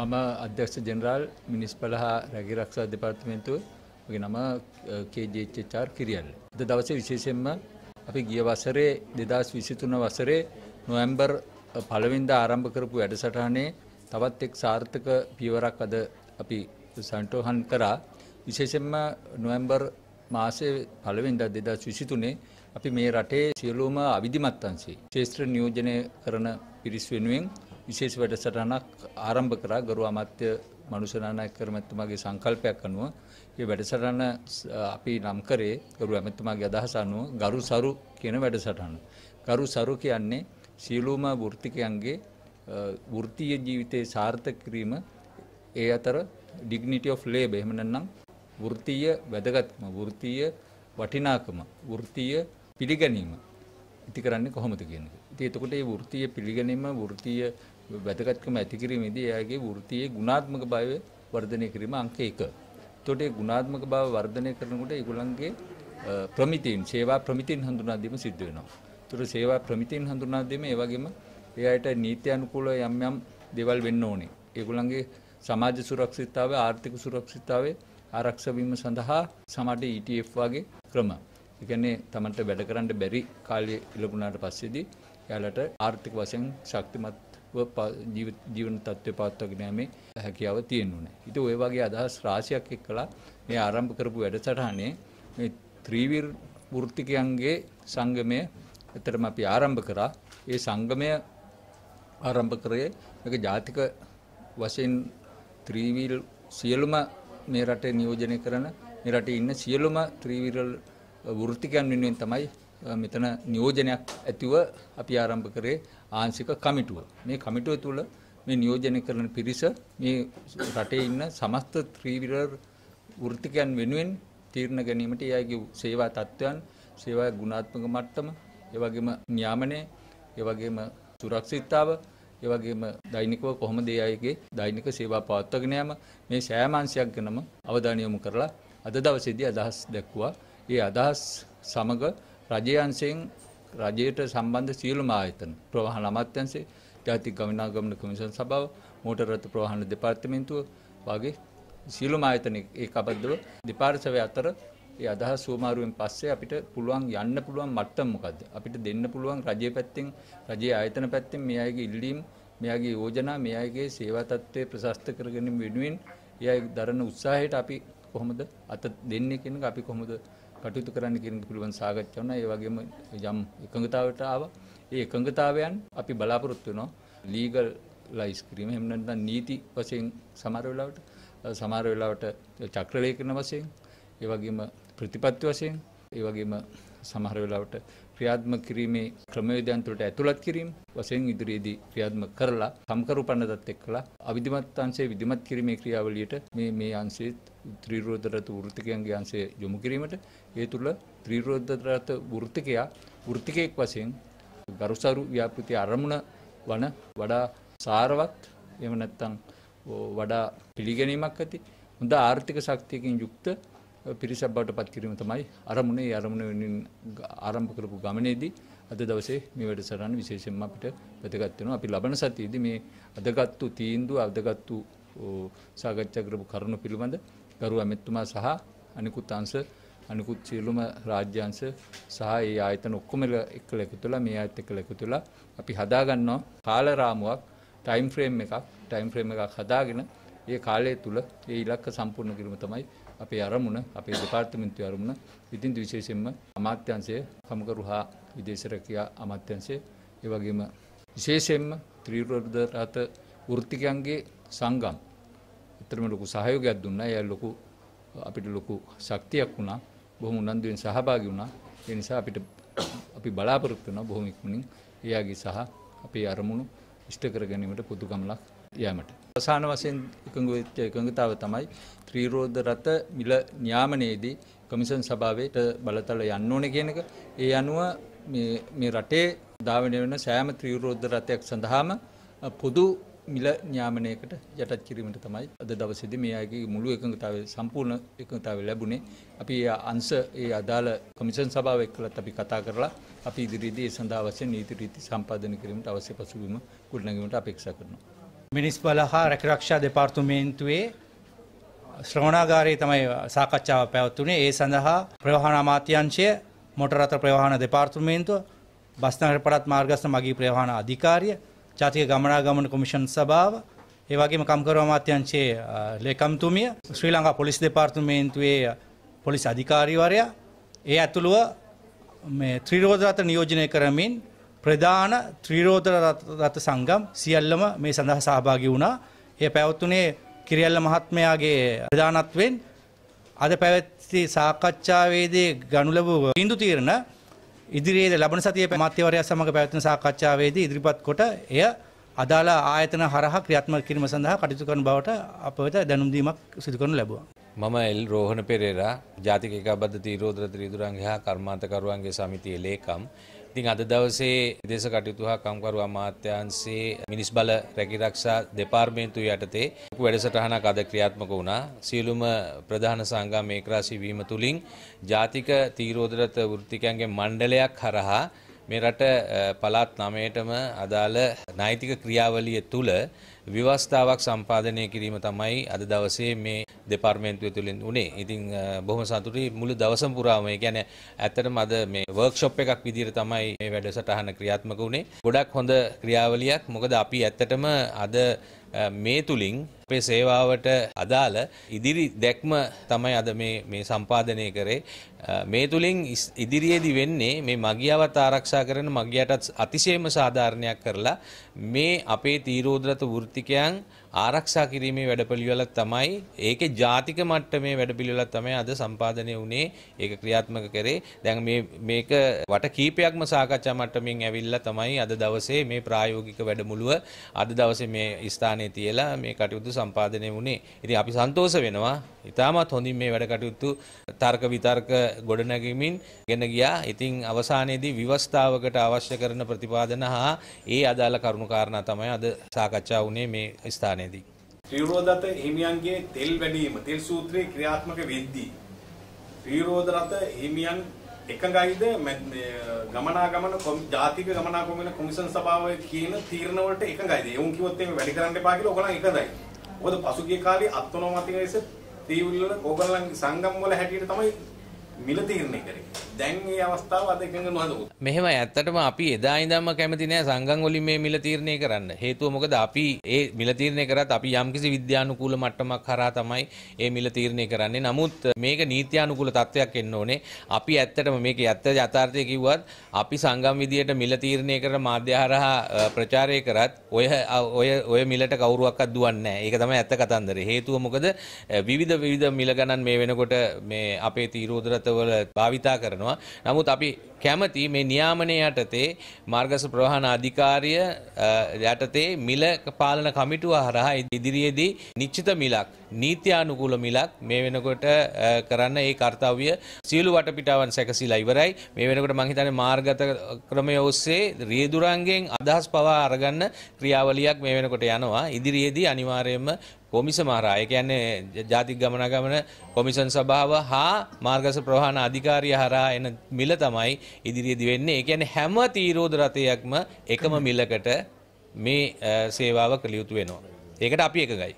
මම අධ්‍යක්ෂ ජෙනරාල් මිනිස්පල හා රැගිරක්ෂා දෙපාර්තමේන්තුව මගේ නම KJHR කිරියල්ල. අද දවසේ විශේෂයෙන්ම අපි ගිය වසරේ 2023 වසරේ නොවැම්බර් පළවෙනිදා ආරම්භ කරපු වැඩසටහනේ තවත් එක් සාර්ථක පියවරක් අද අපි සන්ටෝහන් කරා. විශේෂයෙන්ම නොවැම්බර් මාසයේ පළවෙනිදා 2023 අපි මේ රටේ සියලුම අවිධිමත් අංශේ ශේෂ්ත්‍ර නියෝජනය කරන පිරිස් වෙනුවෙන් විශේෂ වැඩසටහනක් ආරම්භ කරා ගරු අමාත්‍ය මනුෂනානායක කරමැතුමාගේ සංකල්පයක් අනුව මේ වැඩසටහන අපි නම් කරේ ගරු ඇමැතුමාගේ අදහස අනුව ගරු සරු කියන වැඩසටහන. ගරු සරු කියන්නේ සියලුම වෘත්තිකයන්ගේ වෘත්තීය ජීවිතේ සාර්ථක කිරීම ඒ අතර ඩිග්නිටි ඔෆ් ලේබර් එහෙම නැත්නම් වෘත්තීය වැදගත්කම වෘත්තීය වටිනාකම වෘත්තීය පිළිගැනීම ඉති කරන්නේ කොහොමද කියන එක. ඉතින් එතකොට මේ වෘත්තීය පිළිගැනීම වෘත්තීය වැදගත්කම ඇති කිරීමේදී එයාගේ වෘත්තියේ ගුණාත්මක භාවය වර්ධනය කිරීම අංක 1. එතකොට ඒ ගුණාත්මක භාව වර්ධනය කරනකොට ඒගොල්ලන්ගේ ප්‍රමිතීන් සේවා ප්‍රමිතීන් හඳුනා දීම සිද්ධ වෙනවා. එතකොට සේවා ප්‍රමිතීන් හඳුනා දීම ඒ වගේම එයාට නීති අනුකූල යම් යම් දේවල් වෙන්න ඕනේ. ඒගොල්ලන්ගේ සමාජ සුරක්ෂිතතාවය ආර්ථික සුරක්ෂිතතාවය ආරක්ෂා වීම සඳහා සමහර ETF වගේ ක්‍රම. ඒ කියන්නේ Tamanට වැඩ කරන්න බැරි කාලය ඉලබුණාට පස්සේදී එයාලට ආර්ථික වශයෙන් ශක්තිමත් ජීවන තත්ත්වය පවත්වාගෙන යෑමේ හැකියාව තියෙන්නුනේ. ඉතින් ওই වගේ අදහස් රාශියක් එක්කලා මේ ආරම්භ කරපු වැඩසටහනේ මේ ත්‍රිවිර වෘත්තිකයන්ගේ සංගමය ඇතරම අපි ආරම්භ කරා. ඒ සංගමය ආරම්භ කරේ මේක ජාතික වශයෙන් ත්‍රිවිල් සියලුම මේ රටේ නියෝජනය කරන මේ රටේ ඉන්න සියලුම ත්‍රිවිල් වෘත්තිකයන් වෙනුවෙන් තමයි මෙතන නියෝජනයක් ඇතිව අපි ආරම්භ කරේ ආංශික කමිටුව. මේ කමිටුව තුළ මේ නියෝජනය කරන පිරිස මේ රටේ ඉන්න සමස්ත ත්‍රීවිලර් වෘත්තිකයන් වෙනුවෙන් තීරණ ගැනීමට ඒ අයගේ සේවා තත්ත්වයන්, සේවා ගුණාත්මක මට්ටම, ඒ වගේම නියාමනය, ඒ වගේම සුරක්ෂිතතාව, ඒ වගේම දෛනිකව කොහොමද ඒ අයගේ දෛනික සේවා පවත්වාගෙන යාම මේ සෑම අංශයක් ගැනම අවධානය යොමු කරලා අද දවසේදී අදහස් දැක්වුවා. ඒ අදහස් සමග රජයේ අංශයෙන් රජයට සම්බන්ධ සියලුම ආයතන ප්‍රවාහන අමාත්‍යාංශය ජාතික ගමනාගමන කොමිෂන් සභාව මෝටර රථ ප්‍රවාහන දෙපාර්තමේන්තුව වගේ සියලුම ආයතන ඒකබද්ධව දෙපාර්ශවය අතර ඒ අදහස් සුවමාරුවෙන් පස්සේ අපිට පුළුවන් යන්න පුළුවන් මට්ටම මොකද්ද අපිට දෙන්න පුළුවන් රජයේ පැත්තෙන් රජයේ ආයතන පැත්තෙන් මේ අයගේ ඉල්ලීම් මේ අයගේ යෝජනා මේ අයගේ සේවා තත්ත්වය ප්‍රශස්ත කරගැනීම වෙනුවෙන් ඒ අය දරන උත්සාහයට අපි කොහොමද අත දෙන්නේ කියන එක අපි කොහොමද කටයුතු කරන්න කියන පිළිබඳ සාකච්ඡා වුණා. ඒ වගේම යම් එකඟතාවයට ආවා. ඒ එකඟතාවයන් අපි බලාපොරොත්තු වෙනවා. ලීගල් ලයිස් කිරීම එහෙම නැත්නම් නීති වශයෙන් සමහර වෙලාවට සමහර වෙලාවට චක්‍රලේඛන වශයෙන් ඒ වගේම ප්‍රතිපත්ති වශයෙන් ඒ වගේම සමහර වෙලාවට ක්‍රියාත්මක කිරීමේ ක්‍රමවේදයන් තුළට ඇතුළත් කිරීම වශයෙන් ඉදිරියේදී ක්‍රියාත්මක කරලා සම්කරුපන්නදත් එක්කලා අවිධිමත් අංශය විධිමත් කිරීමේ ක්‍රියාවලියට මේ මේ අංශයේ ත්‍රිරෝධරත වෘත්තිකයන්ගේ අංශය යොමු කිරීමට ඒ තුළ ත්‍රිරෝධරත වෘත්තිකයා වෘත්තිකයෙක් වශයෙන් ගරුසරු ව්‍යාපෘති අරමුණ වන වඩා සාරවත් එහෙම නැත්නම් වඩා පිළිගැනීමක් ඇති හොඳ ආර්ථික ශක්තියකින් යුක්ත පිරිසක් බවට පත් කිරීම තමයි අරමුණ ඒ අරමුණ වෙනින් ආරම්භ කරපු ගමනේදී අද දවසේ මේ වැඩසටහන විශේෂයෙන්ම අපිට වැදගත් වෙනවා. අපි ලබන සතියේදී මේ අදගත්තු තීන්දුව අදගත්තු සාකච්ඡා කරපු කරුණු පිළිබඳ ගරු ඇමතුමා සහ අනිකුත් අංශ අනිකුත් සියලුම රාජ්‍යාංශ සහ ඒ ආයතන ඔක්කොම එක්කලා එකතු වෙලා මේ ආයතන එක්කලා එකතු වෙලා අපි හදාගන්නවා කාල රාමුවක් ටයිම් ෆ්‍රේම් එකක් ටයිම් ෆ්‍රේම් එකක් හදාගෙන ඒ කාලය තුල ඒ ඉලක්ක සම්පූර්ණ කිරීම තමයි අපේ අරමුණ අපේ දෙපාර්තමේන්තුවේ අරමුණ ඉතින් විශේෂයෙන්ම අමාත්‍යංශය කමකරු හා විදේශ රැකියා අමාත්‍යංශය ඒ වගේම විශේෂයෙන්ම ත්‍රිරුද්ද රත වෘත්තිකයන්ගේ සංගම් ඊතරම ලොකු සහයෝගයක් දුන්නා. එයා ලොකු අපිට ලොකු ශක්තියක් වුණා. බොහොම උනන්දුවෙන් සහභාගී වුණා. ඒ නිසා අපිට අපි බලාපොරොත්තු වෙනවා බොහොම ඉක්මනින් එයාගේ සහ අපේ අරමුණු ඉෂ්ට කර ගැනීමට පොදු ගමනක් යෑමට අවසාන වශයෙන් එකඟ වෙච්ච එකඟතාව තමයි ත්‍රිරෝද රත මිල නියාමනයේදී කොමිෂන් සභාවට බලතල යන්න ඕනේ කියන එක. ඒ අනුව මේ මේ රටේ ධාවනය වෙන සෑම ත්‍රිරෝද රතයක් සඳහාම පොදු මිල න්‍යාමනයකට යටත් කිරීමට තමයි අද දවසේදී මේ අයගේ මුළු එකඟතාවය සම්පූර්ණ එකඟතාවය ලැබුණේ. අපි අංශ ඒ අදාළ කොමිෂන් සභාව එක්කලත් අපි කතා කරලා අපි ඉදිරියේදී ඒ සඳහා අවශ්‍ය නීති රීති සම්පාදනය කිරීමට අවශ්‍ය පසුබිම ගොඩනැගීමට අපේක්ෂා කරනවා. මිනිස් බල හා රැකරක්ෂා දෙපාර්තමේන්තුවේ ශ්‍රවණාගාරයේ තමයි සාකච්ඡාව පැවැත්වුණේ. ඒ සඳහා ප්‍රවාහන අමාත්‍යාංශය, මොටරත ප්‍රවාහන දෙපාර්තමේන්තුව, බස්නාහිර පළාත් මාර්ගස්ථ මගී ප්‍රවාහන අධිකාරිය, ජාතික ගමනාගමන කොමිෂන් සභාව, ඒ වගේම කම්කරු අමාත්‍යාංශයේ ලේකම්තුමිය, ශ්‍රී ලංකා පොලිස් දෙපාර්තමේන්තුවේ පොලිස් අධිකාරීවරයා, ඒ ඇතුළුව මේ ත්‍රිරෝද රථ නියෝජනය කරමින් ප්‍රධාන ත්‍රීරෝධ රත සංගම් සියල්ලම මේ සඳහා සහභාගි වුණා. එය පැවතුනේ කිරියල්ල මහත්මයාගේ ප්‍රධානත්වයෙන් අද පැවැත්ති සාකච්ඡාවේදී ගනු ලැබූ බිඳු තීරණ ඉදිරියේ ලබන සතියේ මාත්‍යවරයා සමග පැවැත්වෙන සාකච්ඡාවේදී ඉදිරිපත් කොට එය අදාළ ආයතන හරහා ක්‍රියාත්මක කිරීම සඳහා කටයුතු කරන බවට අප වෙත දැනුම් දීමක් සිදු කරනු ලැබුවා. මම එල් රෝහණ පෙරේරා ජාතික ඒකාබද්ධ තීරෝදර ත්‍රිදුරංගය හා කර්මාන්තකරුවන්ගේ සමිතියේ ලේකම් ඉතින් අද දවසේ දේශ කටයුතු හා කම්කරු අමාත්‍යාංශයේ මිනිස් බල රැකිරක්ෂා දෙපාර්තමේන්තුව යටතේ වැඩසටහනක් අද ක්‍රියාත්මක වුණා. සියලුම ප්‍රධාන සංගම් ඒකරාශී වීම තුලින් ජාතික තීරෝදරත වෘත්තිකයන්ගේ මණ්ඩලයක් හරහා මේ රට පළාත් නමයටම අදාළ නෛතික ක්‍රියාවලිය තුල විවස්ථාවක් සම්පාදනය කිරීම තමයි අද දවසේ මේ දෙපාර්තමේන්තුව තුළින් උනේ. ඉතින් බොහොම සතුටුයි මුළු දවසම පුරාම. ඒ කියන්නේ ඇත්තටම අද මේ වර්ක්ෂොප් එකක් විදිහට තමයි මේ වැඩසටහන ක්‍රියාත්මක උනේ. ගොඩක් හොඳ ක්‍රියාවලියක්. මොකද අපි ඇත්තටම අද මේ තුලින් අපේ සේවාවට අදාළ ඉදිරි දැක්ම තමයි අද මේ මේ සම්පාදනය කරේ මේ තුලින් ඉදිරියේදී වෙන්නේ මේ මගියාවත් ආරක්ෂා කරන මගියාටත් අතිශයම සාධාරණයක් කරලා මේ අපේ තීරෝදරත වෘත්තිකයන් ආරක්ෂා කිරීමේ වැඩපිළිවෙල තමයි ඒකේ ජාතික මට්ටමේ වැඩපිළිවෙල තමයි අද සම්පාදනය වුණේ ඒක ක්‍රියාත්මක කරේ දැන් මේ මේක වට කීපයක්ම සාකච්ඡා මට්ටමින් ඇවිල්ලා තමයි අද දවසේ මේ ප්‍රායෝගික වැඩමුළුව අද දවසේ මේ ස්ථානයේ තියලා මේ කටයුතු සම්පාදනය වුණේ ඉතින් අපි සන්තෝෂ වෙනවා ඉතාමත් හොඳින් මේ වැඩ කටයුතු තර්ක විතර්ක ගොඩනැගීමින් ගෙන ගියා ඉතින් අවසානයේදී විවස්ථාවකට අවශ්‍ය කරන ප්‍රතිපාදන හා ඒ අදාළ කරුණු කාරණා තමයි අද සාකච්ඡා වුණේ මේ ස්ථානයේ සංවිධානයේදී. ත්‍රිරෝදත හිමියන්ගේ තෙල් වැඩිම තෙල් සූත්‍රයේ ක්‍රියාත්මක වෙද්දී ත්‍රිරෝදරත හිමියන් එකඟයිද ගමනාගමන ජාතික ගමනාගමන කොමිෂන් සභාවේ කියන තීරණ වලට එකඟයිද? එවුන් කිව්වොත් එimhe වැඩි කරන්න එපා කියලා ඔයගොල්ලන් එකඟයි. මොකද පසුගිය කාලේ අත්නෝමතික ලෙස තීව්‍ර වල ඕගොල්ලන් සංගම් වල හැටියට තමයි මිල තීරණය කරේ. දැන් මේ අවස්ථාව අද එකඟ නොහඳුන. මෙහෙම ඇත්තටම අපි එදා ඉඳන්ම කැමති නෑ සංගම් වලින් මේ මිල තීරණය කරන්න. හේතුව මොකද අපි ඒ මිල තීරණය කරත් අපි යම්කිසි විද්‍යානුකූල මට්ටමක් හරහා තමයි ඒ මිල තීරණය කරන්නේ. නමුත් මේක නීත්‍යානුකූල තත්වයක් එන්න ඕනේ. අපි ඇත්තටම මේක ඇත්ත යථාර්ථය කිව්වත් අපි සංගම් විදියට මිල තීරණය කරන මාධ්‍ය හරහා ප්‍රචාරය කරත් ඔය ඔය ඔය මිලට කවුරුවක්වත් දුවන්නේ නෑ. ඒක තමයි ඇත්ත කතන්දරේ. හේතුව මොකද විවිධ විවිධ මිල ගණන් මේ වෙනකොට මේ අපේ තීරෝදරතවල භාවිතා කරනවා තියෙනවා. නමුත් අපි කැමති මේ නියාමනය යටතේ මාර්ගස ප්‍රවාහන අධිකාරිය යටතේ මිල පාලන කමිටුව හරහා ඉදිරියේදී නිශ්චිත මිලක් නීත්‍යානුකූල මිලක් මේ වෙනකොට කරන්න ඒ කාර්යය සියලු වටපිටාවන් සැකසීලා ඉවරයි. මේ වෙනකොට මම හිතන්නේ මාර්ගත ක්‍රමය ඔස්සේ රියදුරංගෙන් අදහස් පවා අරගන්න ක්‍රියාවලියක් මේ වෙනකොට යනවා. ඉදිරියේදී අනිවාර්යයෙන්ම කොමිසම හරහා ඒ කියන්නේ ජාතික ගමනාගමන කොමිෂන් සභාව හා මාර්ගස ප්‍රවාහන අධිකාරිය හරහා එන මිල තමයි ඉදිරියේදී වෙන්නේ. ඒ කියන්නේ හැම තීරෝද රථයක්ම එකම මිලකට මේ සේවාව කළ යුතු වෙනවා. ඒකට අපි එකගයි.